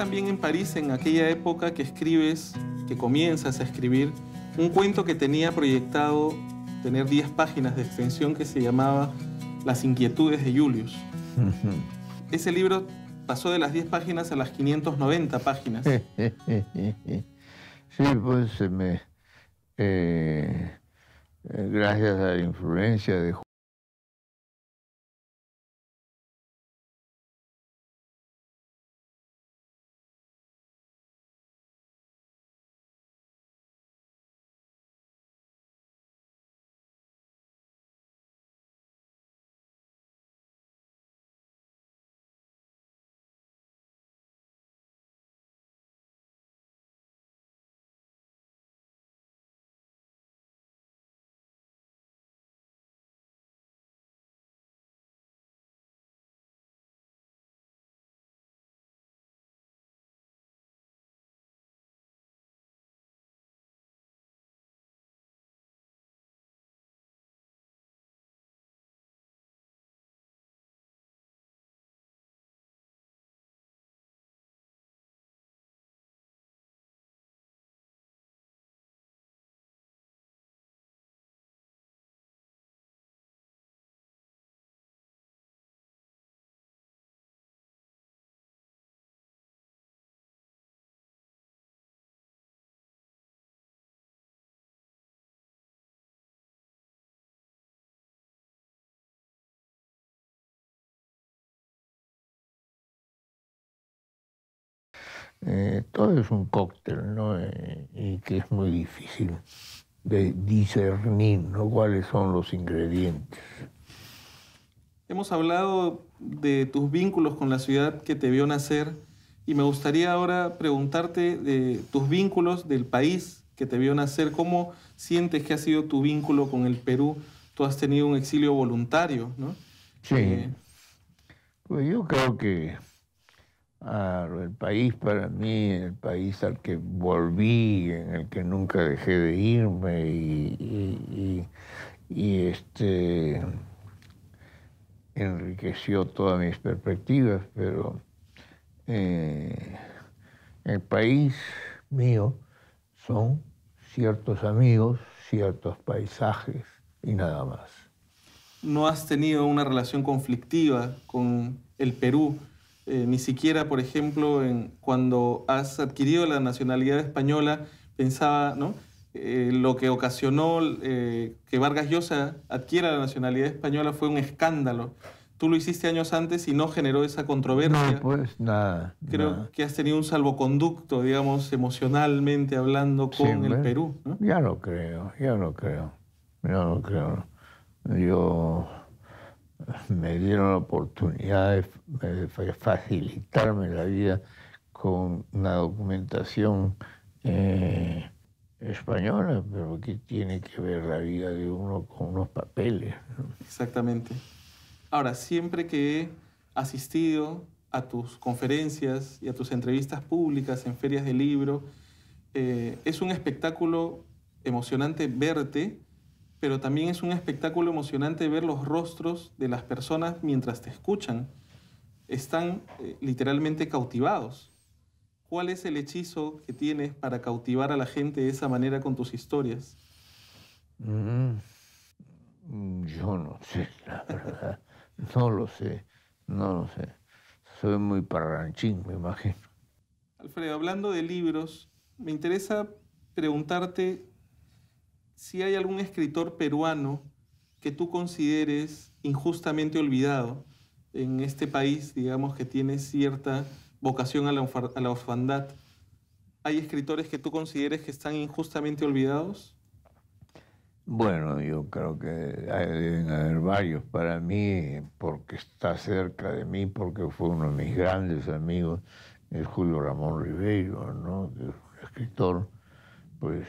también en París, en aquella época que escribes, que comienzas a escribir, un cuento que tenía proyectado tener 10 páginas de extensión que se llamaba Las inquietudes de Julius. Ese libro pasó de las 10 páginas a las 590 páginas. Sí, pues me, eh, eh, gracias a la influencia de Eh, todo es un cóctel, ¿no? Eh, y que es muy difícil de discernir, ¿no? Cuáles son los ingredientes. Hemos hablado de tus vínculos con la ciudad que te vio nacer y me gustaría ahora preguntarte de tus vínculos del país que te vio nacer. ¿Cómo sientes que ha sido tu vínculo con el Perú? Tú has tenido un exilio voluntario, ¿no? Sí. Eh, pues yo creo que el país para mí, el país al que volví, en el que nunca dejé de irme y, este enriqueció todas mis perspectivas, pero eh, el país mío son ciertos amigos, ciertos paisajes y nada más. ¿No has tenido una relación conflictiva con el Perú? Eh, ni siquiera, por ejemplo, en, cuando has adquirido la nacionalidad española, pensaba, ¿no? Eh, lo que ocasionó eh, que Vargas Llosa adquiera la nacionalidad española fue un escándalo. Tú lo hiciste años antes y no generó esa controversia. No, pues nada. Creo que has tenido un salvoconducto, digamos, emocionalmente hablando con el pues, Perú. Ya no creo, ya no creo, no creo. Yo me dieron la oportunidad de facilitarme la vida con una documentación eh, española, pero que tiene que ver la vida de uno con unos papeles. Exactamente. Ahora, siempre que he asistido a tus conferencias y a tus entrevistas públicas en ferias de libro, eh, es un espectáculo emocionante verte pero también es un espectáculo emocionante ver los rostros de las personas mientras te escuchan. Están eh, literalmente cautivados. ¿Cuál es el hechizo que tienes para cautivar a la gente de esa manera con tus historias? Mm, yo no sé, la verdad. no lo sé, no lo sé. Soy muy parranchín, me imagino. Alfredo, hablando de libros, me interesa preguntarte si hay algún escritor peruano que tú consideres injustamente olvidado en este país, digamos, que tiene cierta vocación a la, a ¿Hay escritores que tú consideres que están injustamente olvidados? Bueno, yo creo que deben haber varios. Para mí, porque está cerca de mí, porque fue uno de mis grandes amigos, es Julio Ramón Ribeiro, ¿no? Es un escritor, pues,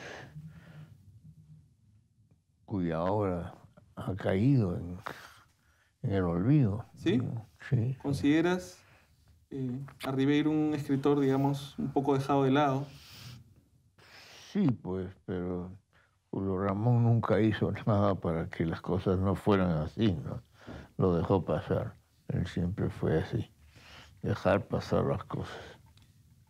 cuya obra ha caído en, el olvido. ¿Sí? consideras eh, a Ribeiro un escritor, digamos, un poco dejado de lado? Sí, pues, pero Julio Ramón nunca hizo nada para que las cosas no fueran así, ¿no? Lo dejó pasar. Él siempre fue así, dejar pasar las cosas.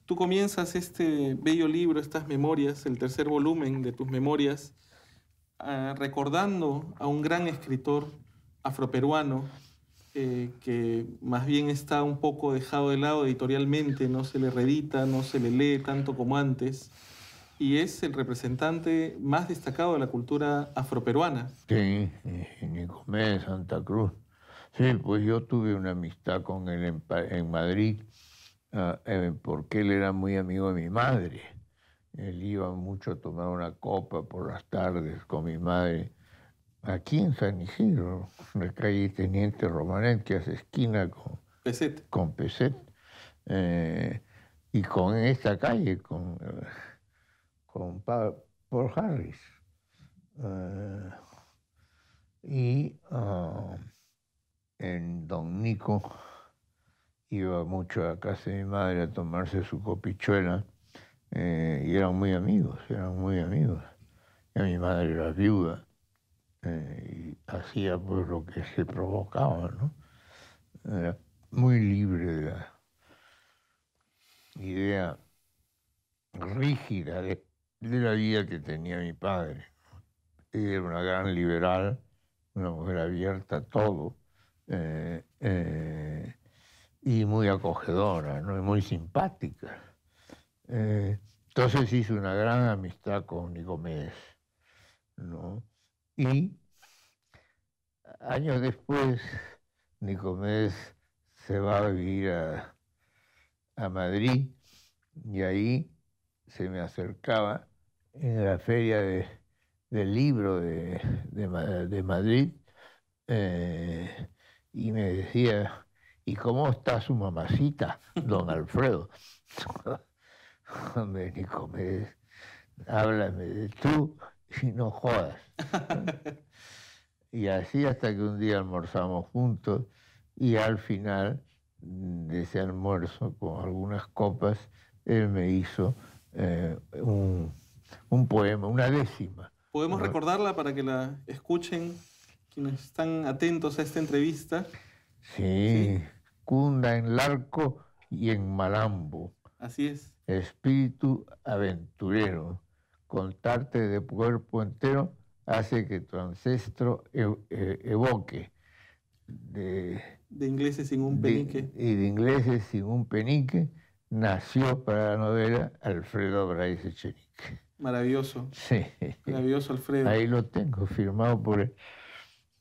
Tú comienzas este bello libro, estas memorias, el tercer volumen de tus memorias, Ah, recordando a un gran escritor afroperuano eh, que más bien está un poco dejado de lado editorialmente, no se le redita no se le lee tanto como antes, y es el representante más destacado de la cultura afroperuana. Sí, Nicomé Santa Cruz. Sí, pues yo tuve una amistad con él en, Madrid, ah, eh, porque él era muy amigo de mi madre él iba mucho a tomar una copa por las tardes con mi madre, aquí en San Isidro, en la calle Teniente Romanet, que hace esquina con Peset. Eh, y con esta calle, con, con Paul Harris. Eh, y ah, en Don Nico iba mucho a casa de mi madre a tomarse su copichuela eh, y eran muy amigos, eran muy amigos. mi madre era viuda eh, y hacía pues lo que se provocaba, ¿no? Era muy libre de la idea rígida de, la vida que tenía mi padre. era una gran liberal, una mujer abierta a todo. Eh, y muy acogedora, ¿no? y muy simpática. Eh, entonces hice una gran amistad con Nicomés, Y años después, Nicomés se va a vivir a, Madrid y ahí se me acercaba en la feria del libro de, Madrid eh, y me decía, ¿y cómo está su mamacita, don Alfredo? hombre háblame de tú y no jodas. y así hasta que un día almorzamos juntos y al final de ese almuerzo con algunas copas, él me hizo eh, un, poema, una décima. Podemos recordarla para que la escuchen quienes están atentos a esta entrevista. Sí, sí. cunda en Larco y en Malambo. Así es espíritu aventurero, contarte de cuerpo entero hace que tu ancestro e-, e-, evoque. De, ingleses sin un penique. y de ingleses sin un penique nació para la novela Alfredo Braise Echenique. Maravilloso. Sí. Maravilloso Alfredo. Ahí lo tengo, firmado por él.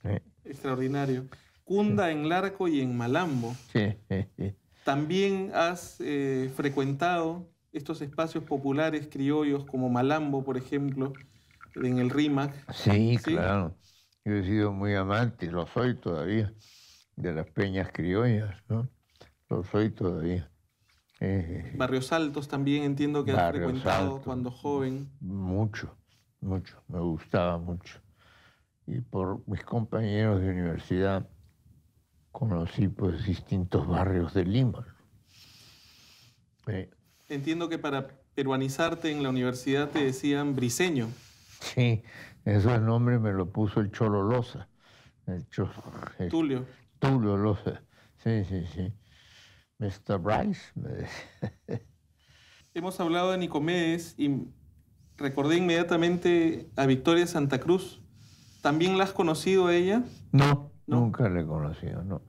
Eh. Extraordinario. Cunda en Larco y en Malambo. Sí. Eh, eh. También has frecuentado estos espacios populares criollos como Malambo, por ejemplo, en el Rímac. Sí, claro. Yo he sido muy amante, lo soy todavía, de las peñas criollas, ¿no? Lo soy todavía. Barrios Altos también entiendo que has frecuentado cuando joven. Mucho, mucho, me gustaba mucho. Y por mis compañeros de universidad conocí pues distintos barrios de Lima. Eh, Entiendo que para peruanizarte en la universidad te decían briseño. Sí, eso el nombre me lo puso el Cholo Loza. Tulio. Tulio Loza. Sí, sí, sí. Mr. Bryce Hemos hablado de Nicomedes y recordé inmediatamente a Victoria Santa Cruz. ¿También la has conocido a ella? No, no. nunca la he conocido, no.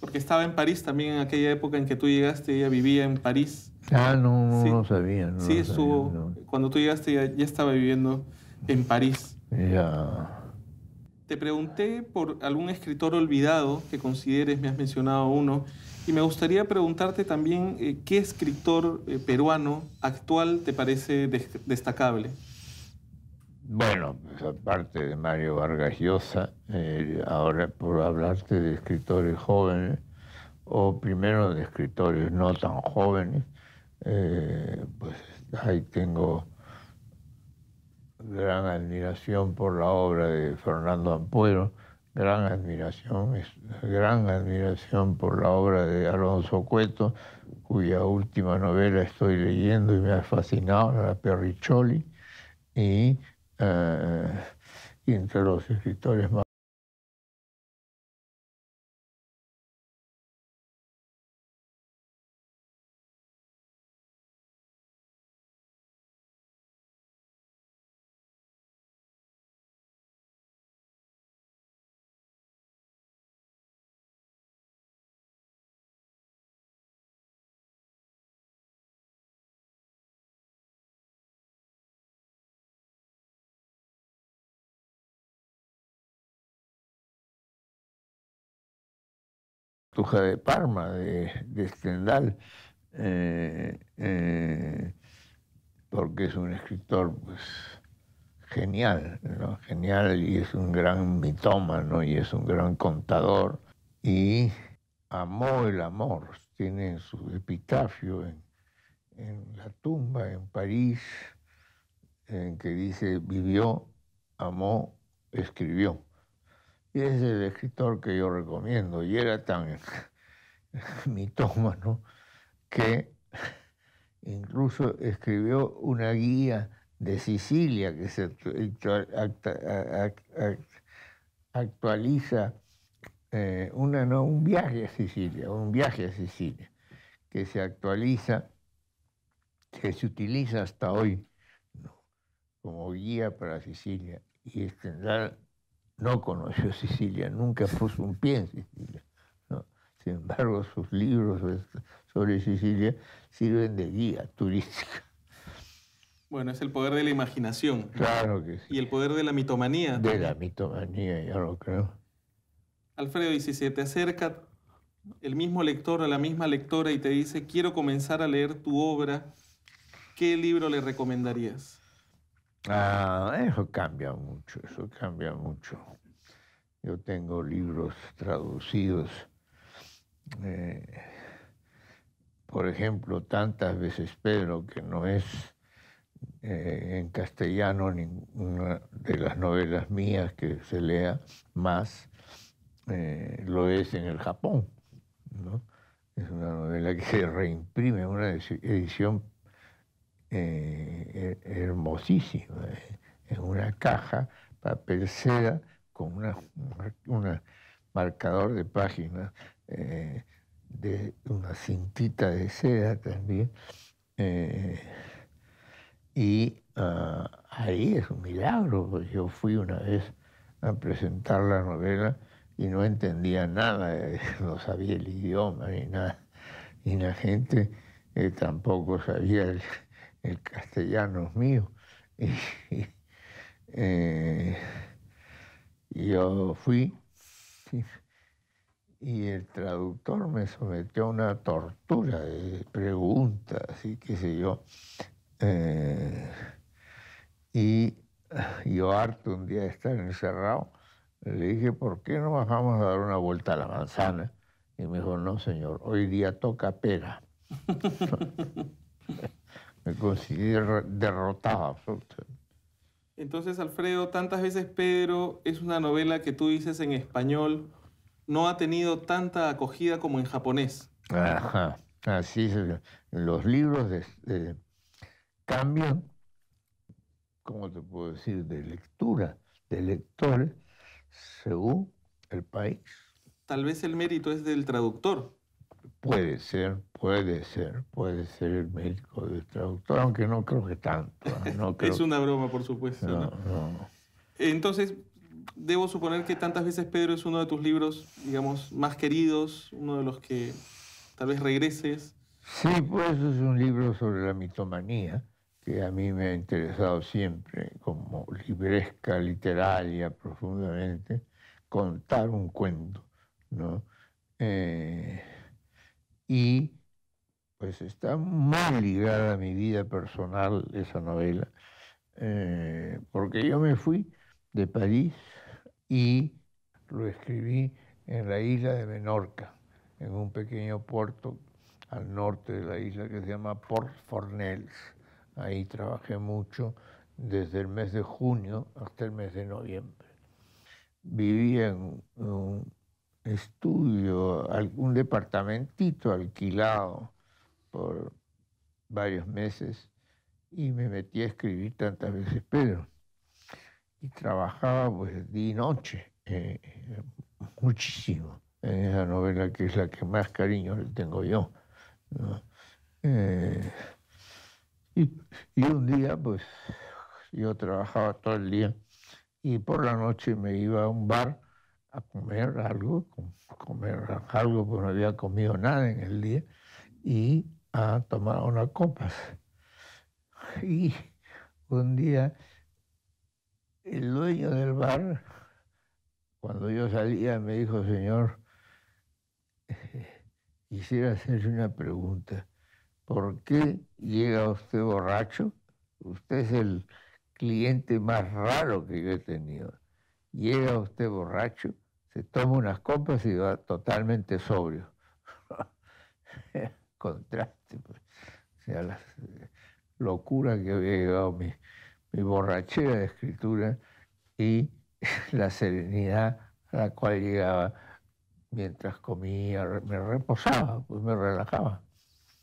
Porque estaba en París también en aquella época en que tú llegaste, ella vivía en París. Ah, no, no, sabía. No sí, estuvo. Cuando tú llegaste ya, ya, estaba viviendo en París. Ya. Te pregunté por algún escritor olvidado que consideres, me has mencionado uno, y me gustaría preguntarte también eh, qué escritor eh, peruano actual te parece destacable. Bueno, aparte de Mario Vargas Llosa, eh, ahora por hablarte de escritores jóvenes, o primero de escritores no tan jóvenes, eh, pues ahí tengo gran admiración por la obra de Fernando Ampuero, gran admiración, gran admiración por la obra de Alonso Cueto, cuya última novela estoy leyendo y me ha fascinado, la Perricholi, y eh, entre los escritores más de Parma, de, Stendhal, eh, eh, porque es un escritor pues, genial, genial y es un gran mitómano y es un gran contador y amó el amor, tiene su epitafio en, en la tumba en París, en que dice vivió, amó, escribió. Y es el escritor que yo recomiendo. Y era tan mitómano que incluso escribió una guía de Sicilia que se actualiza eh, una, un viaje a Sicilia, un viaje a Sicilia, que se actualiza, que se utiliza hasta hoy como guía para Sicilia y que no conoció Sicilia, nunca puso un pie en Sicilia. Sin embargo, sus libros sobre Sicilia sirven de guía turística. Bueno, es el poder de la imaginación. Claro que sí. Y el poder de la mitomanía. De la mitomanía, yo lo creo. Alfredo, y te acerca el mismo lector o la misma lectora y te dice, quiero comenzar a leer tu obra, ¿qué libro le recomendarías? Ah, eso cambia mucho, eso cambia mucho. Yo tengo libros traducidos, eh, por ejemplo, tantas veces Pedro, que no es eh, en castellano ninguna de las novelas mías que se lea más, eh, lo es en el Japón. Es una novela que se reimprime, una edición eh, eh, hermosísima, eh, en una caja, papel seda, con un marcador de páginas, eh, de una cintita de seda también. y ah, ahí es un milagro. Yo fui una vez a presentar la novela y no entendía nada, no sabía el idioma ni nada. Y la gente tampoco sabía el, el castellano es mío. Y, eh, yo fui y el traductor me sometió a una tortura de preguntas y qué sé yo. Eh, y yo harto un día de estar encerrado, le dije, ¿por qué no bajamos a dar una vuelta a la manzana? Y me dijo, no, señor, hoy día toca pera. Me considero derrotado absolutamente. Entonces, Alfredo, tantas veces Pedro es una novela que tú dices en español no ha tenido tanta acogida como en japonés. Ajá, así es. Los libros cambian, ¿cómo te puedo decir?, de lectura, de lector, según el país. Tal vez el mérito es del traductor. Puede ser, puede ser, puede ser el médico del traductor, aunque no creo que tanto. ¿eh? es una broma, por supuesto. Entonces, debo suponer que tantas veces Pedro es uno de tus libros, digamos, más queridos, uno de los que tal vez regreses. Sí, pues es un libro sobre la mitomanía, que a mí me ha interesado siempre, como libresca literaria profundamente, contar un cuento, ¿no? Eh, y pues está muy ligada a mi vida personal esa novela, eh, porque yo me fui de París y lo escribí en la isla de Menorca, en un pequeño puerto al norte de la isla que se llama Port Fornells. Ahí trabajé mucho desde el mes de junio hasta el mes de noviembre. viví en un estudio, algún departamentito alquilado por varios meses y me metí a escribir tantas veces pero Y trabajaba pues de noche, eh, muchísimo, en esa novela que es la que más cariño le tengo yo. Eh, y, y un día pues yo trabajaba todo el día y por la noche me iba a un bar a comer algo, comer algo porque no había comido nada en el día, y a tomar unas copas. Y un día el dueño del bar, cuando yo salía, me dijo, señor, eh, quisiera hacerle una pregunta. ¿Por qué llega usted borracho? Usted es el cliente más raro que yo he tenido llega usted borracho, se toma unas copas y va totalmente sobrio. Contraste, pues. o sea, la eh, locura que había llegado mi, borrachera de escritura y la serenidad a la cual llegaba mientras comía, me reposaba, pues me relajaba.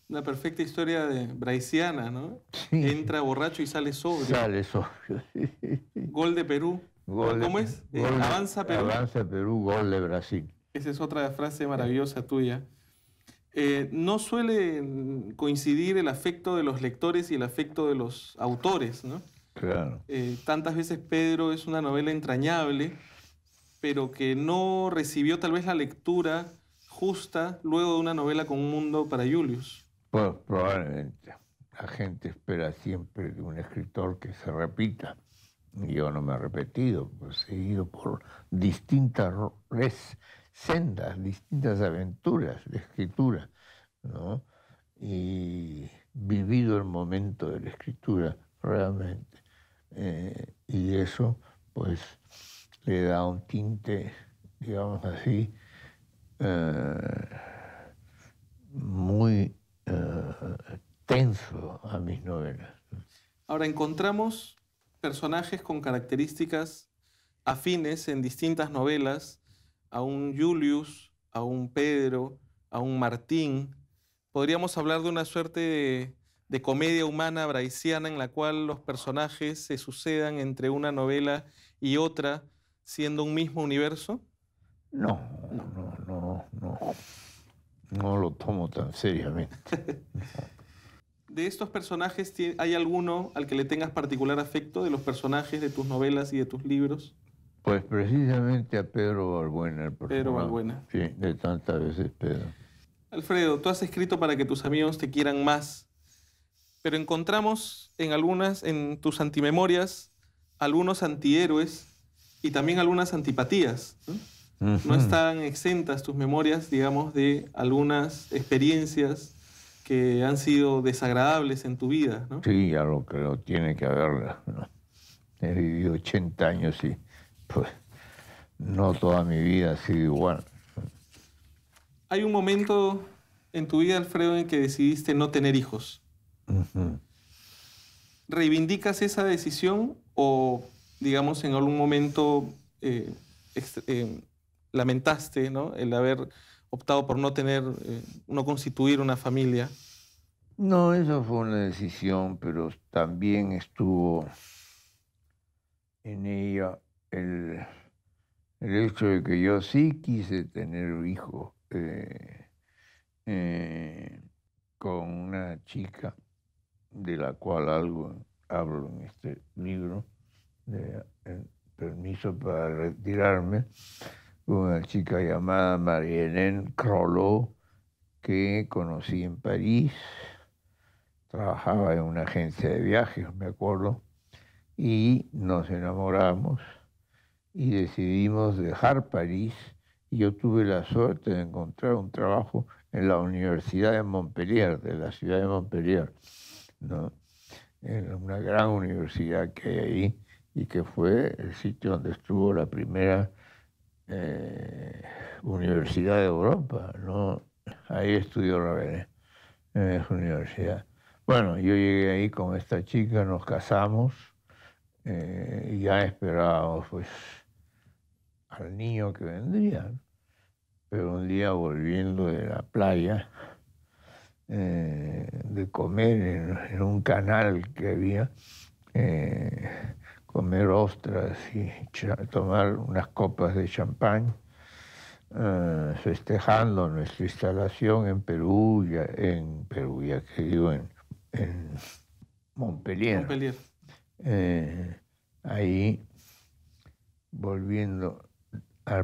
Una perfecta historia de Braisiana, ¿no? Entra borracho y sale sobrio. Sale sobrio. Gol de Perú. ¿Cómo es? Eh, avanza Perú. Avanza Perú, gol de Brasil. Esa es otra frase maravillosa tuya. Eh, no suele coincidir el afecto de los lectores y el afecto de los autores, ¿no? Claro. Eh, tantas veces Pedro es una novela entrañable, pero que no recibió tal vez la lectura justa luego de una novela con un mundo para Julius. Pues probablemente. La gente espera siempre de un escritor que se repita. Yo no me he repetido, pues he ido por distintas sendas, distintas aventuras de escritura, ¿no? Y vivido el momento de la escritura realmente. Eh, y eso, pues, le da un tinte, digamos así, eh, muy eh, tenso a mis novelas. Ahora encontramos personajes con características afines en distintas novelas, a un Julius, a un Pedro, a un Martín. Podríamos hablar de una suerte de, comedia humana braisiana en la cual los personajes se sucedan entre una novela y otra, siendo un mismo universo? No, no, no, no, no, no lo tomo tan seriamente. de estos personajes, ¿hay alguno al que le tengas particular afecto de los personajes de tus novelas y de tus libros? Pues precisamente a Pedro Balbuena, el Pedro Balbuena. Sí, de tantas veces Pedro. Alfredo, tú has escrito para que tus amigos te quieran más, pero encontramos en algunas, en tus antimemorias, algunos antihéroes y también algunas antipatías. no están exentas tus memorias, digamos, de algunas experiencias que han sido desagradables en tu vida, ¿no? Sí, ya lo creo, tiene que haber. He vivido 80 años y pues no toda mi vida ha sido igual. Hay un momento en tu vida, Alfredo, en que decidiste no tener hijos. ¿Reivindicas esa decisión o, digamos, en algún momento eh, eh, lamentaste ¿no? el haber optado por no tener, eh, no constituir una familia? No, eso fue una decisión, pero también estuvo en ella el, hecho de que yo sí quise tener un hijo eh, eh, con una chica de la cual algo hablo en este libro, de permiso para retirarme una chica llamada Marie-Hélène Crollo, que conocí en París. Trabajaba en una agencia de viajes, me acuerdo, y nos enamoramos y decidimos dejar París. Y yo tuve la suerte de encontrar un trabajo en la Universidad de Montpellier, de la ciudad de Montpellier, ¿no? en una gran universidad que hay ahí y que fue el sitio donde estuvo la primera eh, universidad de Europa, ¿no? Ahí estudió Ravel, en esa universidad. Bueno, yo llegué ahí con esta chica, nos casamos eh, y ya esperábamos pues al niño que vendría. Pero un día volviendo de la playa, eh, de comer en, un canal que había, comer ostras y tomar unas copas de champán, eh, festejando nuestra instalación en Perú, ya, en Perú, ya que digo, en, Montpellier. Eh, ahí, volviendo a,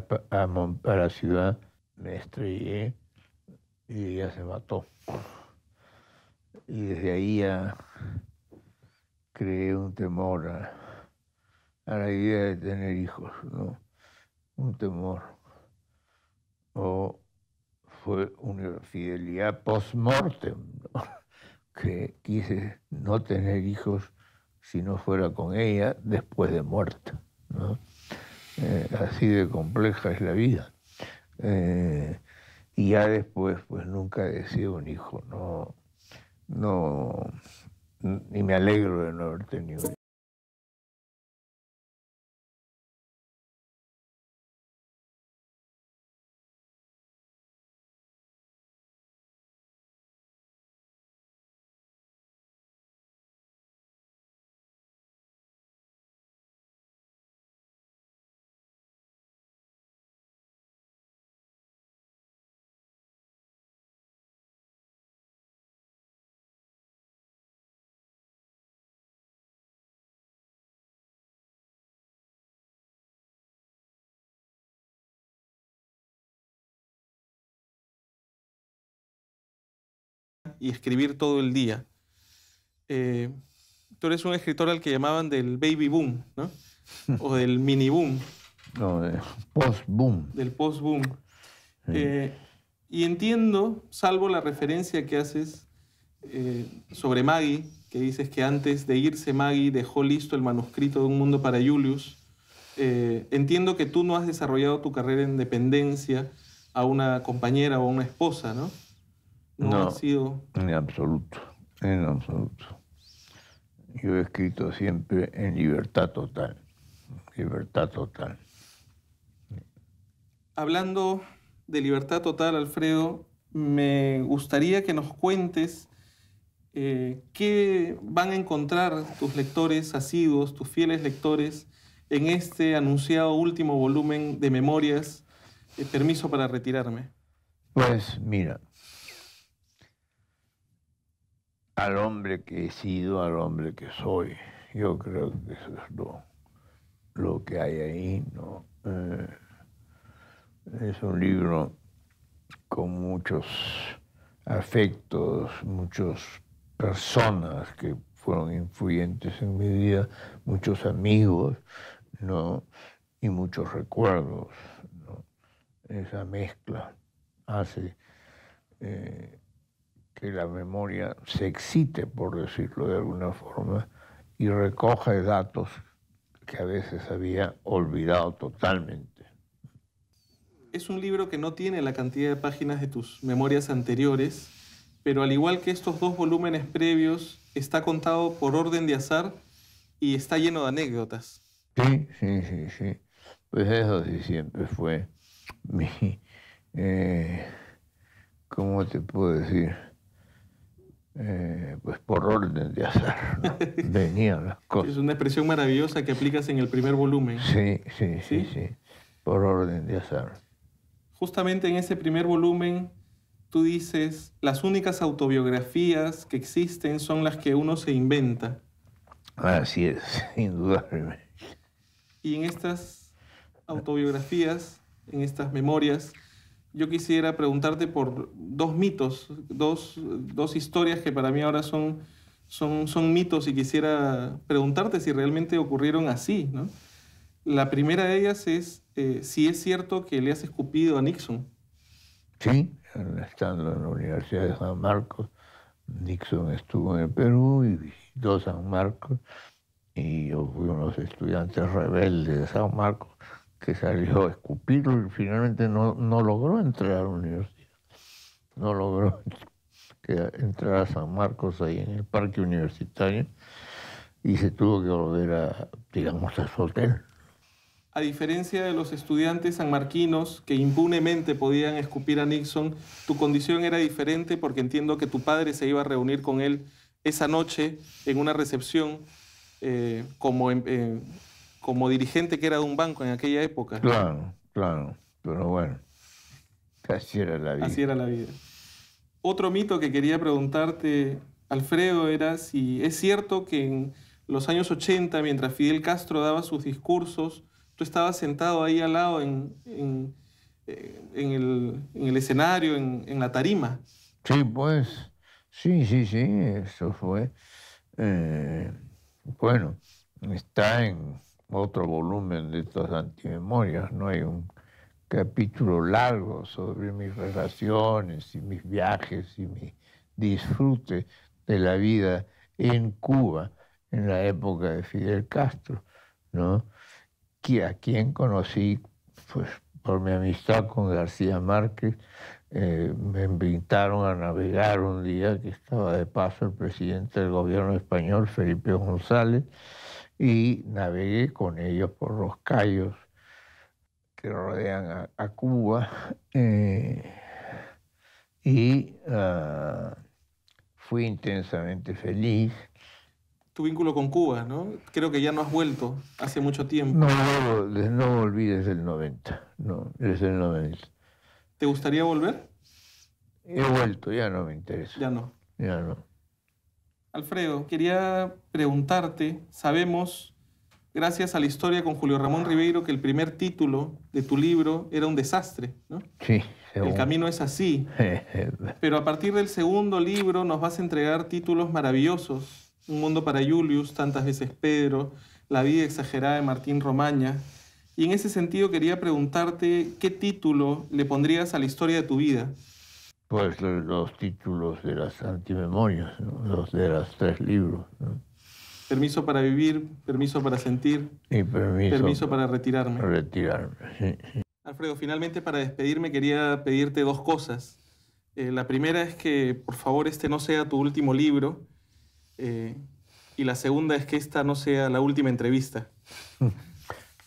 la ciudad, me estrellé y ella se mató. Y desde ahí ya creé un temor a a la idea de tener hijos, ¿no? Un temor. O fue una fidelidad post-mortem, que quise no tener hijos si no fuera con ella después de muerta. Eh, así de compleja es la vida. Eh, y ya después, pues nunca deseo un hijo, no, no, ni me alegro de no haber tenido. y escribir todo el día. Eh, tú eres un escritor al que llamaban del baby boom, ¿no? O del mini boom. No, del post boom. Del post boom. Eh, y entiendo, salvo la referencia que haces eh, sobre Maggie, que dices que antes de irse Maggie dejó listo el manuscrito de Un Mundo para Julius, entiendo que tú no has desarrollado tu carrera en dependencia a una compañera o a una esposa, ¿no? No, En absoluto, en absoluto. Yo he escrito siempre en libertad total, libertad total. Hablando de libertad total, Alfredo, me gustaría que nos cuentes eh, qué van a encontrar tus lectores asiduos, tus fieles lectores, en este anunciado último volumen de Memorias, eh, Permiso para retirarme. Pues mira, al hombre que he sido, al hombre que soy. Yo creo que eso es lo, que hay ahí. ¿no? Eh, es un libro con muchos afectos, muchas personas que fueron influyentes en mi vida, muchos amigos ¿no? y muchos recuerdos. ¿no? Esa mezcla hace... Eh, que la memoria se excite, por decirlo de alguna forma, y recoge datos que a veces había olvidado totalmente. Es un libro que no tiene la cantidad de páginas de tus memorias anteriores, pero al igual que estos dos volúmenes previos, está contado por orden de azar y está lleno de anécdotas. Sí, sí, sí, sí. Pues eso sí siempre fue mi... Eh, ¿Cómo te puedo decir? Eh, pues por orden de azar, venían las cosas. Es una expresión maravillosa que aplicas en el primer volumen. Sí, sí, sí, sí, por orden de azar. Justamente en ese primer volumen tú dices, las únicas autobiografías que existen son las que uno se inventa. Así es, indudablemente. Y en estas autobiografías, en estas memorias, yo quisiera preguntarte por dos mitos, dos, dos historias que para mí ahora son, son, son, mitos y quisiera preguntarte si realmente ocurrieron así. ¿no? La primera de ellas es eh, si es cierto que le has escupido a Nixon. Sí, estando en la Universidad de San Marcos, Nixon estuvo en el Perú y visitó San Marcos y yo fui uno de los estudiantes rebeldes de San Marcos que salió a escupirlo y finalmente no, no logró entrar a la universidad. No logró entrar a San Marcos ahí en el parque universitario y se tuvo que volver a, digamos, a su hotel. A diferencia de los estudiantes sanmarquinos que impunemente podían escupir a Nixon, tu condición era diferente porque entiendo que tu padre se iba a reunir con él esa noche en una recepción eh, como en, em, eh, como dirigente que era de un banco en aquella época. Claro, claro, pero bueno, así era la vida. Así era la vida. Otro mito que quería preguntarte, Alfredo, era si es cierto que en los años 80, mientras Fidel Castro daba sus discursos, tú estabas sentado ahí al lado en, en, eh, el, escenario, en, la tarima. Sí, pues, sí, sí, sí, eso fue. Eh, bueno, está en otro volumen de estas antimemorias, ¿no? Hay un capítulo largo sobre mis relaciones y mis viajes y mi disfrute de la vida en Cuba en la época de Fidel Castro, ¿no? A quien conocí, pues por mi amistad con García Márquez, eh, me invitaron a navegar un día que estaba de paso el presidente del gobierno español, Felipe González, y navegué con ellos por los callos que rodean a, Cuba eh, y ah, fui intensamente feliz. Tu vínculo con Cuba, ¿no? Creo que ya no has vuelto hace mucho tiempo. No, no, no volví desde el 90, no, desde el 90. ¿Te gustaría volver? He vuelto, ya no me interesa. Ya no. Ya no. Alfredo, quería preguntarte, sabemos, gracias a la historia con Julio Ramón Ribeiro, que el primer título de tu libro era un desastre, ¿no? Sí. El camino es así. Pero a partir del segundo libro nos vas a entregar títulos maravillosos. Un mundo para Julius, tantas veces Pedro, La vida exagerada de Martín Romaña. Y en ese sentido quería preguntarte qué título le pondrías a la historia de tu vida pues los títulos de las antimemorias, los de los tres libros. Permiso para vivir, permiso para sentir y permiso, permiso para retirarme. Retirarme, sí, Alfredo, finalmente para despedirme quería pedirte dos cosas. Eh, la primera es que por favor este no sea tu último libro eh, y la segunda es que esta no sea la última entrevista.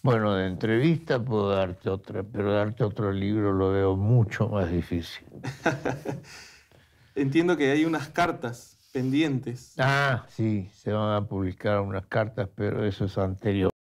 Bueno, de entrevista puedo darte otra, pero darte otro libro lo veo mucho más difícil. Entiendo que hay unas cartas pendientes. Ah, sí, se van a publicar unas cartas, pero eso es anterior.